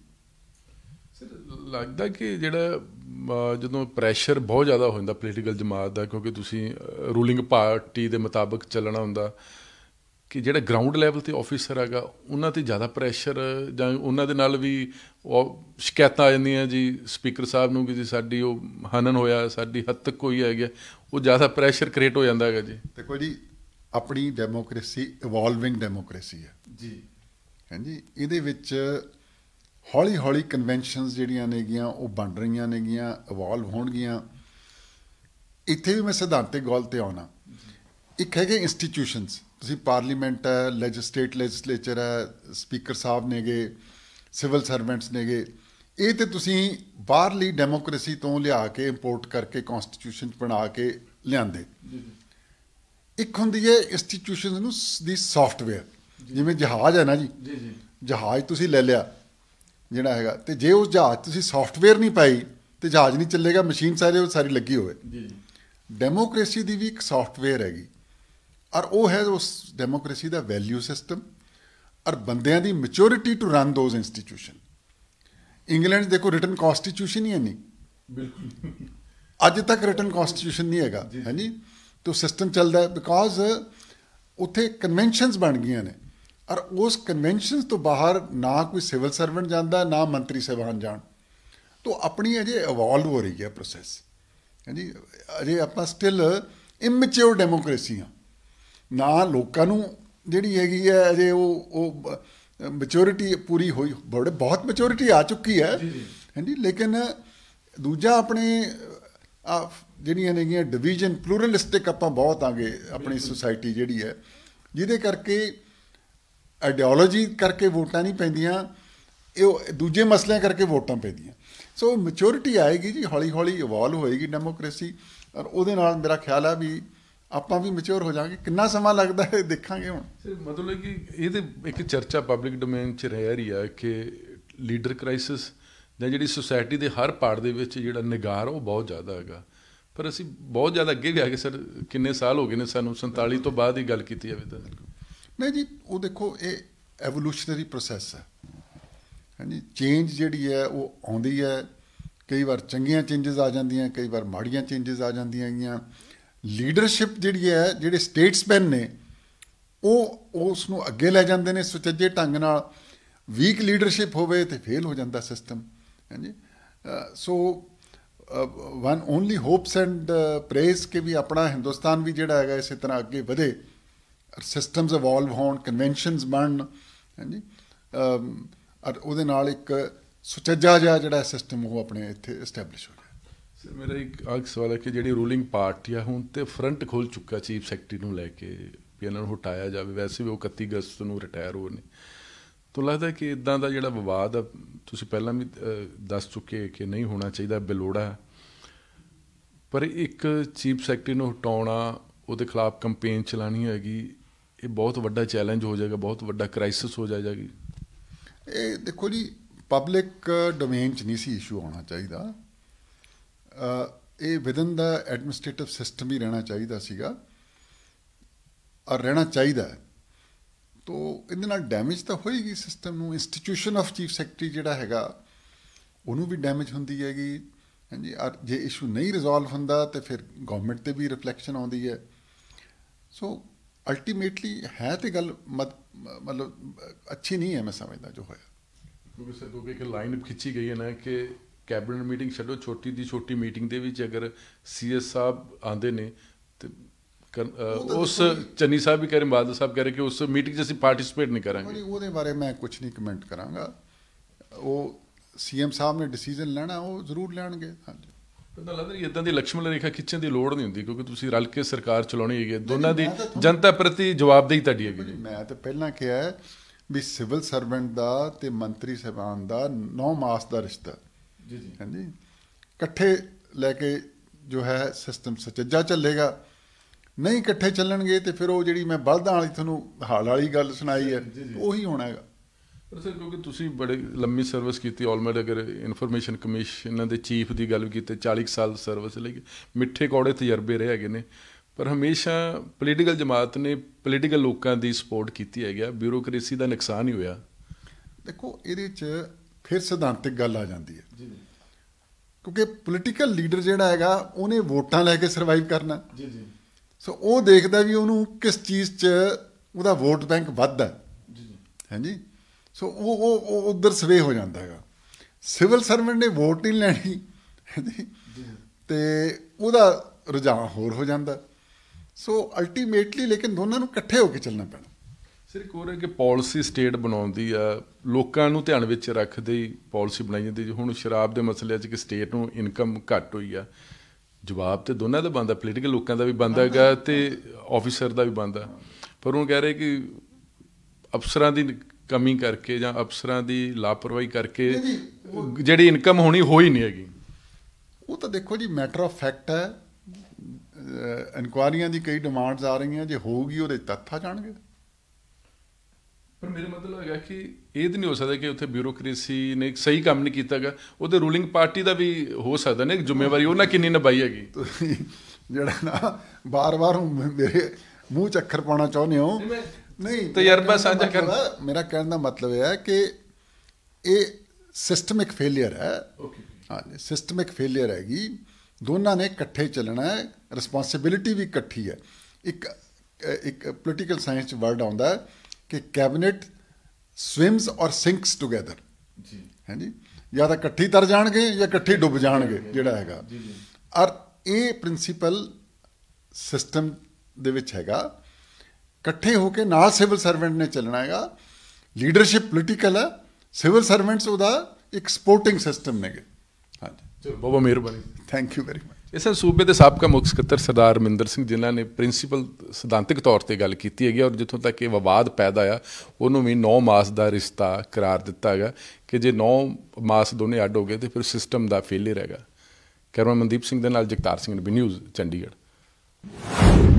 ਲੱਗਦਾ ਕਿ ਜਿਹੜਾ ਜਦੋਂ ਪ੍ਰੈਸ਼ਰ ਬਹੁਤ ਜ਼ਿਆਦਾ ਹੋ ਜਾਂਦਾ ਪੋਲੀਟੀਕਲ ਜਮਾਤ ਦਾ ਕਿਉਂਕਿ ਤੁਸੀਂ ਰੂਲਿੰਗ ਪਾਰਟੀ ਦੇ ਮੁਤਾਬਕ ਚੱਲਣਾ ਹੁੰਦਾ ਕਿ ਜਿਹੜਾ ਗਰਾਊਂਡ ਲੈਵਲ ਤੇ ਆਫੀਸਰ ਹੈਗਾ ਉਹਨਾਂ ਤੇ ਜ਼ਿਆਦਾ ਪ੍ਰੈਸ਼ਰ ਜਾਂ ਉਹਨਾਂ ਦੇ ਨਾਲ ਵੀ ਸ਼ਿਕਾਇਤਾਂ ਆ ਜਾਂਦੀਆਂ ਜੀ ਸਪੀਕਰ ਸਾਹਿਬ ਨੂੰ ਕਿ ਜੀ ਸਾਡੀ ਉਹ ਹਨਨ ਹੋਇਆ ਸਾਡੀ ਹੱਤਕ ਕੋਈ ਹੈ ਗਿਆ ਉਹ ਜ਼ਿਆਦਾ ਪ੍ਰੈਸ਼ਰ ਕ੍ਰੀਏਟ ਹੋ ਜਾਂਦਾ ਹੈਗਾ ਜੀ ਦੇਖੋ ਜੀ ਆਪਣੀ ਡੈਮੋਕ੍ਰੇਸੀ ਇਵੋਲਵਿੰਗ ਡੈਮੋਕ੍ਰੇਸੀ ਹੈ ਜੀ ਹਾਂਜੀ ਇਹਦੇ ਵਿੱਚ ਹੌਲੀ ਹੌਲੀ ਕਨਵੈਨਸ਼ਨਸ ਜਿਹੜੀਆਂ ਨੇਗੀਆਂ ਉਹ ਬਣ ਰਹੀਆਂ ਨੇਗੀਆਂ ਇਵੋਲਵ ਹੋਣਗੀਆਂ ਇੱਥੇ ਵੀ ਮੈਂ ਸਿਧਾਂਤਿਕ ਗੱਲ ਤੇ ਆਉਣਾ ਇੱਕ ਹੈਗੇ ਇੰਸਟੀਟਿਊਸ਼ਨਸ ਤੁਸੀਂ ਪਾਰਲੀਮੈਂਟ ਹੈ ਲੈਜਿਸਲੇਟ ਲੈਜਿਸਲੇਚਰ ਹੈ ਸਪੀਕਰ ਸਾਹਿਬ ਨੇਗੇ ਸਿਵਲ ਸਰਵੈਂਟਸ ਨੇਗੇ ਇਹ ਤੇ ਤੁਸੀਂ ਬਾਹਰਲੀ ਡੈਮੋਕ੍ਰੇਸੀ ਤੋਂ ਲਿਆ ਕੇ ਇੰਪੋਰਟ ਕਰਕੇ ਕਨਸਟੀਟਿਊਸ਼ਨ ਬਣਾ ਕੇ ਲਿਆਂਦੇ ਇੱਕ ਹੁੰਦੀ ਹੈ ਇੰਸਟੀਟਿਊਸ਼ਨ ਨੂੰ ਦੀ ਸੌਫਟਵੇਅਰ ਜਿਵੇਂ ਜਹਾਜ਼ ਹੈ ਨਾ ਜੀ ਜੀ ਜੀ ਜਹਾਜ਼ ਤੁਸੀਂ ਲੈ ਲਿਆ ਜਿਹੜਾ ਹੈਗਾ ਤੇ ਜੇ ਉਸ ਜਹਾਜ਼ ਤੁਸੀਂ ਸੌਫਟਵੇਅਰ ਨਹੀਂ ਪਾਈ ਤੇ ਜਹਾਜ਼ ਨਹੀਂ ਚੱਲੇਗਾ ਮਸ਼ੀਨ ਸਾਰੇ ਸਾਰੀ ਲੱਗੀ ਹੋਵੇ ਜੀ ਜੀ ਡੈਮੋਕ੍ਰੇਸੀ ਦੀ ਵੀ ਇੱਕ ਸੌਫਟਵੇਅਰ ਹੈਗੀ ਔਰ ਉਹ ਹੈ ਉਸ ਡੈਮੋਕ੍ਰੇਸੀ ਦਾ ਵੈਲਿਊ ਸਿਸਟਮ ਔਰ ਬੰਦਿਆਂ ਦੀ maturity to run those institution England ਦੇਖੋ ਰਿਟਨ ਕਨਸਟੀਟਿਊਸ਼ਨ ਹੀ ਹੈ ਨਹੀਂ ਬਿਲਕੁਲ ਅੱਜ ਤੱਕ ਰਿਟਨ ਕਨਸਟੀਟਿਊਸ਼ਨ ਨਹੀਂ ਹੈਗਾ ਹੈ ਨਹੀਂ ਤੋਂ ਸਿਸਟਮ ਚੱਲਦਾ ਬਿਕੋਜ਼ ਉੱਥੇ ਕਨਵੈਨਸ਼ਨਸ ਬਣ ਗਈਆਂ ਨੇ ਔਰ ਉਸ ਕਨਵੈਨਸ਼ਨਸ ਤੋਂ ਬਾਹਰ ਨਾ ਕੋਈ ਸਿਵਲ ਸਰਵੈਂਟ ਜਾਂਦਾ ਨਾ ਮੰਤਰੀ ਸਭਾਨ ਜਾਣ ਤੋਂ ਆਪਣੀ ਅਜੇ ਇਵੋਲਵ ਹੋ ਰਹੀ ਹੈ ਪ੍ਰੋਸੈਸ ਹਾਂਜੀ ਅਜੇ ਆਪਾਂ ਸਟਿਲ ਇਮੈਚਿਓਰ ਡੈਮੋਕ੍ਰੇਸੀ ਆ ਨਾ ਲੋਕਾਂ ਨੂੰ ਜਿਹੜੀ ਹੈਗੀ ਹੈ ਅਜੇ ਉਹ ਉਹ ਮੈਚੋਰਿਟੀ ਪੂਰੀ ਹੋਈ ਬੜੇ ਬਹੁਤ ਮੈਚੋਰਿਟੀ ਆ ਚੁੱਕੀ ਹੈ ਹਾਂਜੀ ਲੇਕਿਨ ਦੂਜਾ ਆਪਣੇ ਜਿਹੜੀਆਂ ਨੇਗੀਆਂ ਡਿਵੀਜ਼ਨ ਪਲੂਰਲਿਸਟਿਕ ਆਪਾਂ ਬਹੁਤ ਆਗੇ ਆਪਣੀ ਸੋਸਾਇਟੀ ਜਿਹੜੀ ਹੈ ਜਿਹਦੇ ਕਰਕੇ ਆਈਡੀਓਲੋਜੀ ਕਰਕੇ ਵੋਟਾਂ ਨਹੀਂ ਪੈਂਦੀਆਂ ਇਹ ਦੂਜੇ ਮਸਲਿਆਂ ਕਰਕੇ ਵੋਟਾਂ ਪੈਂਦੀਆਂ ਸੋ ਮੈਚੋਰਿਟੀ ਆਏਗੀ ਜੀ ਹੌਲੀ ਹੌਲੀ ਇਵੋਲਵ ਹੋਏਗੀ ਡੈਮੋਕ੍ਰੇਸੀ ਔਰ ਉਹਦੇ ਨਾਲ ਮੇਰਾ ਖਿਆਲ ਆ ਵੀ ਆਪਾਂ ਵੀ ਮੈਚੁਰ ਹੋ ਜਾਾਂਗੇ ਕਿੰਨਾ ਸਮਾਂ ਲੱਗਦਾ ਹੈ ਦੇਖਾਂਗੇ ਹੁਣ ਮਤਲਬ ਕਿ ਇਹ ਤੇ ਇੱਕ ਚਰਚਾ ਪਬਲਿਕ ਡੋਮੇਨ 'ਚ ਰਹਿ ਰਹੀ ਆ ਕਿ ਲੀਡਰ ਕ੍ਰਾਈਸਿਸ ਜਾਂ ਜਿਹੜੀ ਸੋਸਾਇਟੀ ਦੇ ਹਰ ਪਾਰਟ ਦੇ ਵਿੱਚ ਜਿਹੜਾ ਨਿਗਾਰ ਉਹ ਬਹੁਤ ਜ਼ਿਆਦਾ ਹੈਗਾ ਪਰ ਅਸੀਂ ਬਹੁਤ ਜ਼ਿਆਦਾ ਅੱਗੇ ਵੀ ਆ ਗਏ ਸਰ ਕਿੰਨੇ ਸਾਲ ਹੋ ਗਏ ਨੇ ਸਾਨੂੰ 47 ਤੋਂ ਬਾਅਦ ਹੀ ਗੱਲ ਕੀਤੀ ਜਾਵੇ ਤਾਂ ਨਹੀਂ ਜੀ ਉਹ ਦੇਖੋ ਇਹ ਐਵੋਲੂਸ਼ਨਰੀ ਪ੍ਰੋਸੈਸ ਹੈ ਹਾਂਜੀ ਚੇਂਜ ਜਿਹੜੀ ਹੈ ਉਹ ਆਉਂਦੀ ਹੈ ਕਈ ਵਾਰ ਚੰਗੀਆਂ ਚੇਂजेस ਆ ਜਾਂਦੀਆਂ ਕਈ ਵਾਰ ਮਾੜੀਆਂ ਚੇਂजेस ਆ ਜਾਂਦੀਆਂ ਹੈਗੀਆਂ ਲੀਡਰਸ਼ਿਪ ਜਿਹੜੀ ਹੈ ਜਿਹੜੇ ਸਟੇਟਸਮੈਨ ਨੇ ਉਹ ਉਸ ਨੂੰ ਅੱਗੇ ਲੈ ਜਾਂਦੇ ਨੇ ਸੁਚੱਜੇ ਢੰਗ ਨਾਲ ਵੀਕ ਲੀਡਰਸ਼ਿਪ ਹੋਵੇ ਤੇ ਫੇਲ ਹੋ ਜਾਂਦਾ ਸਿਸਟਮ ਹਾਂਜੀ so one only hopes and prays ਕਿ ਵੀ ਆਪਣਾ ਹਿੰਦੁਸਤਾਨ ਵੀ ਜਿਹੜਾ ਹੈਗਾ ਇਸੇ ਤਰ੍ਹਾਂ ਅੱਗੇ ਵਧੇ ਸਿਸਟਮਸ ਇਵੋਲਵ ਹੋਣ ਕਨਵੈਨਸ਼ਨਸ ਬਣ ਹਾਂਜੀ ਔਰ ਉਹਦੇ ਨਾਲ ਇੱਕ ਸੁਚੱਜਾ ਜਿਹਾ ਜਿਹੜਾ ਸਿਸਟਮ ਉਹ ਆਪਣੇ ਇੱਥੇ ਐਸਟੈਬਲਿਸ਼ ਹੋ ਗਿਆ ਸਰ ਮੇਰਾ ਇੱਕ ਆਖ ਸਵਾਲ ਹੈ ਕਿ ਜਿਹੜੀ ਰੂਲਿੰਗ ਪਾਰਟੀ ਆ ਹੁਣ ਤੇ ਫਰੰਟ ਖੋਲ ਚੁੱਕਾ ਚੀਫ ਸੈਕਟਰੀ ਨੂੰ ਲੈ ਕੇ ਵੀ ਇਹਨਾਂ ਨੂੰ ਹਟਾਇਆ ਜਾਵੇ ਵੈਸੇ ਵੀ ਉਹ 31 ਅਗਸਤ ਨੂੰ ਰਿਟਾਇਰ ਹੋਣੇ ਤੋਂ ਲੱਗਦਾ ਕਿ ਇਦਾਂ ਦਾ ਜਿਹੜਾ ਵਿਵਾਦ ਤੁਸੀਂ ਪਹਿਲਾਂ ਵੀ ਦੱਸ ਚੁੱਕੇ ਕਿ ਨਹੀਂ ਹੋਣਾ ਚਾਹੀਦਾ ਬਿਲੋੜਾ ਪਰ ਇੱਕ ਚੀਫ ਸੈਕਟਰੀ ਨੂੰ ਹਟਾਉਣਾ ਉਹਦੇ ਖਿਲਾਫ ਕੈਂਪੇਨ ਚਲਾਣੀ ਹੈਗੀ ਇਹ ਬਹੁਤ ਵੱਡਾ ਚੈਲੰਜ ਹੋ ਜਾਏਗਾ ਬਹੁਤ ਵੱਡਾ ਕ੍ਰਾਈਸਿਸ ਹੋ ਜਾਏਗੀ ਇਹ ਦੇਖੋ ਜੀ ਪਬਲਿਕ ਡੋਮੇਨ 'ਚ ਨਹੀਂ ਸੀ ਇਸ਼ੂ ਆਉਣਾ ਚਾਹੀਦਾ ਇਹ ਵਿਦਨ ਦਾ ਐਡਮਿਨਿਸਟ੍ਰੇਟਿਵ ਸਿਸਟਮ ਹੀ ਰਹਿਣਾ ਚਾਹੀਦਾ ਸੀਗਾ ਔਰ ਰਹਿਣਾ ਚਾਹੀਦਾ ਤੋ ਇਹਦੇ ਨਾਲ ਡੈਮੇਜ ਤਾਂ ਹੋਏਗੀ ਸਿਸਟਮ ਨੂੰ ਇੰਸਟੀਟਿਊਸ਼ਨ ਆਫ ਚੀਫ ਸੈਕਟਰੀ ਜਿਹੜਾ ਹੈਗਾ ਉਹਨੂੰ ਵੀ ਡੈਮੇਜ ਹੁੰਦੀ ਹੈਗੀ ਹਾਂਜੀ ਜੇ ਇਸ਼ੂ ਨਹੀਂ ਰਿਜ਼ੋਲਵ ਹੁੰਦਾ ਤੇ ਫਿਰ ਗਵਰਨਮੈਂਟ ਤੇ ਵੀ ਰਿਫਲੈਕਸ਼ਨ ਆਉਂਦੀ ਹੈ ਸੋ ਅਲਟੀਮੇਟਲੀ ਹੈ ਤੇ ਗੱਲ ਮਤਲਬ ਅੱਛੀ ਨਹੀਂ ਹੈ ਮੈਂ ਸਮਝਦਾ ਜੋ ਹੋਇਆ ਕਿਉਂਕਿ ਸਰ ਕਿਉਂਕਿ ਇੱਕ ਲਾਈਨ ਖਿੱਚੀ ਗਈ ਹੈ ਨਾ ਕਿ ਕੈਬਨਿਟ ਮੀਟਿੰਗ ਛੱਡੋ ਛੋਟੀ ਦੀ ਛੋਟੀ ਮੀਟਿੰਗ ਦੇ ਵਿੱਚ ਅਗਰ ਸੀਐਸ ਸਾਹਿਬ ਆਂਦੇ ਨੇ ਤੇ ਉਸ ਚੰਨੀ ਸਾਹਿਬ ਵੀ ਕਹਿ ਰਹੇ ਬਾਦਲ ਸਾਹਿਬ ਕਹਿ ਰਹੇ ਕਿ ਉਸ ਮੀਟਿੰਗ 'ਚ ਅਸੀਂ ਪਾਰਟਿਸਿਪੇਟ ਨਹੀਂ ਕਰਾਂਗੇ ਉਹਦੇ ਬਾਰੇ ਮੈਂ ਕੁਝ ਨਹੀਂ ਕਮੈਂਟ ਕਰਾਂਗਾ ਉਹ ਸੀਐਮ ਸਾਹਿਬ ਨੇ ਡਿਸੀਜਨ ਲੈਣਾ ਉਹ ਜ਼ਰੂਰ ਲੈਣਗੇ ਹਾਂਜੀ ਤਾਂ ਲੱਗਦਾ ਨਹੀਂ ਇਦਾਂ ਦੀ ਲਕਸ਼ਮਣ ਰੇਖਾ ਖਿੱਚਣ ਦੀ ਲੋੜ ਨਹੀਂ ਹੁੰਦੀ ਕਿਉਂਕਿ ਤੁਸੀਂ ਰਲ ਕੇ ਸਰਕਾਰ ਚਲਾਉਣੀ ਹੈਗੀ ਦੋਨਾਂ ਦੀ ਜਨਤਾ ਪ੍ਰਤੀ ਜਵਾਬਦੇਹੀ ਤੁਹਾਡੀ ਹੈਗੀ ਮੈਂ ਤਾਂ ਪਹਿਲਾਂ ਕਿਹਾ ਹੈ ਵੀ ਸਿਵਲ ਸਰਵੈਂਟ ਦਾ ਤੇ ਮੰਤਰੀ ਸਹਿਬਾਨ ਦਾ 9 ਮਾਸ ਦਾ ਰਿਸ਼ਤਾ ਜੀ ਜੀ ਹਾਂਜੀ ਇਕੱਠੇ ਲੈ ਕੇ ਜੋ ਹੈ ਸਿਸਟਮ ਸੱਚਾ ਚੱਲੇਗਾ ਨਹੀਂ ਇਕੱਠੇ ਚੱਲਣਗੇ ਤੇ ਫਿਰ ਉਹ ਜਿਹੜੀ ਮੈਂ ਬਲਦਾਂ ਵਾਲੀ ਤੁਹਾਨੂੰ ਹਾਲ ਵਾਲੀ ਗੱਲ ਸੁਣਾਈ ਹੈ ਉਹੀ ਹੋਣਾ ਹੈਗਾ ਸਰ ਕਿਉਂਕਿ ਤੁਸੀਂ ਬੜੇ ਲੰਮੀ ਸਰਵਿਸ ਕੀਤੀ ਆਲਮੋਸਟ ਅਗਰ ਇਨਫੋਰਮੇਸ਼ਨ ਕਮਿਸ਼ਨ ਦੇ ਚੀਫ ਦੀ ਗੱਲ ਕੀਤੀ 40 ਸਾਲ ਸਰਵਿਸ ਲਈ ਮਿੱਠੇ ਕੌੜੇ ਤਜਰਬੇ ਰਹੇ ਹੈਗੇ ਨੇ ਪਰ ਹਮੇਸ਼ਾ ਪੋਲੀਟੀਕਲ ਜਮਾਤ ਨੇ ਪੋਲੀਟੀਕਲ ਲੋਕਾਂ ਦੀ ਸਪੋਰਟ ਕੀਤੀ ਹੈਗਾ ਬਿਊਰੋਕ੍ਰੇਸੀ ਦਾ ਨੁਕਸਾਨ ਹੀ ਹੋਇਆ ਦੇਖੋ ਇਹਦੇ 'ਚ ਫਿਰ ਸਿਧਾਂਤਿਕ ਗੱਲ ਆ ਜਾਂਦੀ ਹੈ ਜੀ ਕਿਉਂਕਿ ਪੋਲੀਟੀਕਲ ਲੀਡਰ ਜਿਹੜਾ ਹੈਗਾ ਉਹਨੇ ਵੋਟਾਂ ਲੈ ਕੇ ਸਰਵਾਈਵ ਕਰਨਾ ਜੀ ਜੀ ਸੋ ਉਹ ਦੇਖਦਾ ਵੀ ਉਹਨੂੰ ਕਿਸ ਚੀਜ਼ 'ਚ ਉਹਦਾ ਵੋਟ ਬੈਂਕ ਵੱਧਦਾ ਹਾਂਜੀ ਸੋ ਉਹ ਉਹ ਉਧਰ ਸਵੇ ਹੋ ਜਾਂਦਾ ਹੈਗਾ ਸਿਵਲ ਸਰਵੈਂਟ ਨੇ ਵੋਟ ਨਹੀਂ ਲੈਣੀ ਜੀ ਤੇ ਉਹਦਾ ਰੁਝਾਨ ਹੋਰ ਹੋ ਜਾਂਦਾ ਸੋ ਅਲਟੀਮੇਟਲੀ ਲੇਕਿਨ ਦੋਨਾਂ ਨੂੰ ਇਕੱਠੇ ਹੋ ਕੇ ਚੱਲਣਾ ਪੈਣਾ ਸਿਰ ਕੋਰ ਹੈ ਕਿ ਪਾਲਿਸੀ ਸਟੇਟ ਬਣਾਉਂਦੀ ਆ ਲੋਕਾਂ ਨੂੰ ਧਿਆਨ ਵਿੱਚ ਰੱਖਦੇ ਹੀ ਪਾਲਿਸੀ ਬਣਾਈ ਜਾਂਦੀ ਹੁਣ ਸ਼ਰਾਬ ਦੇ ਮਸਲੇ 'ਚ ਕਿ ਸਟੇਟ ਨੂੰ ਇਨਕਮ ਘੱਟ ਹੋਈ ਆ ਜਵਾਬ ਤੇ ਦੋਨਾਂ ਦਾ ਬੰਦਾ ਪੋਲੀਟੀਕਲ ਲੋਕਾਂ ਦਾ ਵੀ ਬੰਦਾ ਹੈਗਾ ਤੇ ਆਫੀਸਰ ਦਾ ਵੀ ਬੰਦਾ ਪਰ ਉਹ ਕਹਿ ਰਹੇ ਕਿ ਅਫਸਰਾਂ ਦੀ ਕਮੀ ਕਰਕੇ ਜਾਂ ਅਫਸਰਾਂ ਦੀ ਲਾਪਰਵਾਹੀ ਕਰਕੇ ਜਿਹੜੀ ਇਨਕਮ ਹੋਣੀ ਹੋਈ ਨਹੀਂ ਹੈਗੀ ਉਹ ਤਾਂ ਦੇਖੋ ਜੀ ਮੈਟਰ ਆਫ ਫੈਕਟ ਹੈ ਇਨਕੁਆਰੀਆਂ ਦੀ ਕਈ ਡਿਮਾਂਡਸ ਆ ਰਹੀਆਂ ਜੇ ਹੋਊਗੀ ਉਹਦੇ ਤੱਥਾਂ ਜਾਣਗੇ ਪਰ ਮੇਰੇ ਮਤਲਬ ਹੈਗਾ ਕਿ ਇਹ ਤਾਂ ਨਹੀਂ ਹੋ ਸਕਦਾ ਕਿ ਉੱਥੇ ਬਿਊਰੋਕ੍ਰੇਸੀ ਨੇ ਸਹੀ ਕੰਮ ਨਹੀਂ ਕੀਤਾਗਾ ਉਹਦੇ ਰੂਲਿੰਗ ਪਾਰਟੀ ਦਾ ਵੀ ਹੋ ਸਕਦਾ ਨੇ ਜ਼ਿੰਮੇਵਾਰੀ ਉਹਨਾਂ ਕਿੰਨੀ ਨਿਭਾਈ ਹੈਗੀ ਜਿਹੜਾ ਨਾ ਬਾਰ-ਬਾਰ ਮੇਰੇ ਮੂੰਹ ਚੱਕਰ ਪਾਉਣਾ ਚਾਹੁੰਦੇ ਹੋ ਨਹੀਂ ਤਜਰਬਾ ਸਾਂਝਾ ਕਰ ਮੇਰਾ ਕਹਿਣ ਦਾ ਮਤਲਬ ਇਹ ਹੈ ਕਿ ਇਹ ਸਿਸਟਮਿਕ ਫੇਲਿਅਰ ਹੈ ਓਕੇ ਹਾਂ ਸਿਸਟਮਿਕ ਫੇਲਿਅਰ ਹੈਗੀ ਦੋਨਾਂ ਨੇ ਇਕੱਠੇ ਚੱਲਣਾ ਹੈ ਰਿਸਪੌਂਸਿਬਿਲਟੀ ਵੀ ਇਕੱਠੀ ਹੈ ਇੱਕ ਇੱਕ ਪੋਲੀਟੀਕਲ ਸਾਇੰਸ ਵਰਡ ਆਉਂਦਾ ਹੈ ਕਿ ਕੈਬਨਿਟ ਸਵਿਮਸ ਔਰ ਸਿੰਕਸ ਟੁਗੇਦਰ ਜੀ ਹਾਂਜੀ ਜਾਂ ਤਾਂ ਇਕੱਠੀ ਤਰ ਜਾਣਗੇ ਜਾਂ ਇਕੱਠੀ ਡੁੱਬ ਜਾਣਗੇ ਜਿਹੜਾ ਹੈਗਾ ਜੀ ਜੀ ਔਰ ਇਹ ਪ੍ਰਿੰਸੀਪਲ ਸਿਸਟਮ ਦੇ ਵਿੱਚ ਹੈਗਾ ਇਕੱਠੇ ਹੋ ਕੇ ਨਾਲ ਸਿਵਲ ਸਰਵੈਂਟ ਨੇ ਚੱਲਣਾ ਹੈਗਾ ਲੀਡਰਸ਼ਿਪ ਪੋਲੀਟੀਕਲ ਹੈ ਸਿਵਲ ਸਰਵੈਂਟਸ ਉਹਦਾ ਇੱਕ ਸਪੋਰਟਿੰਗ ਸਿਸਟਮ ਨੇਗੇ ਹਾਂਜੀ ਚਲੋ ਬਹੁਤ ਮਿਹਰਬਾਨੀ ਥੈਂਕ ਯੂ ਵੈਰੀ ਮਚ ਇਸ ਸੂਬੇ ਦੇ ਸਾਬਕਾ ਮੁੱਖ ਸਕੱਤਰ ਸਰਦਾਰ ਰਮਿੰਦਰ ਸਿੰਘ ਜਿਨ੍ਹਾਂ ਨੇ ਪ੍ਰਿੰਸੀਪਲ ਸਿਧਾਂਤਿਕ ਤੌਰ ਤੇ ਗੱਲ ਕੀਤੀ ਹੈਗੀ ਔਰ ਜਿੱਥੋਂ ਤੱਕ ਇਹ ਵਿਵਾਦ ਪੈਦਾ ਆ ਉਹਨੂੰ ਵੀ 9 ਮਾਸ ਦਾ ਰਿਸ਼ਤਾ ਕਰਾਰ ਦਿੱਤਾ ਹੈਗਾ ਕਿ ਜੇ 9 ਮਾਸ ਦੋਨੇ ਅੱਡ ਹੋ ਗਏ ਤੇ ਫਿਰ ਸਿਸਟਮ ਦਾ ਫੇਲਰ ਹੈਗਾ ਕਰਮਨਦੀਪ ਸਿੰਘ ਦੇ ਨਾਲ ਜਗਤਾਰ ਸਿੰਘ ਨੇ ਨਿਊਜ਼ ਚੰਡੀਗੜ੍ਹ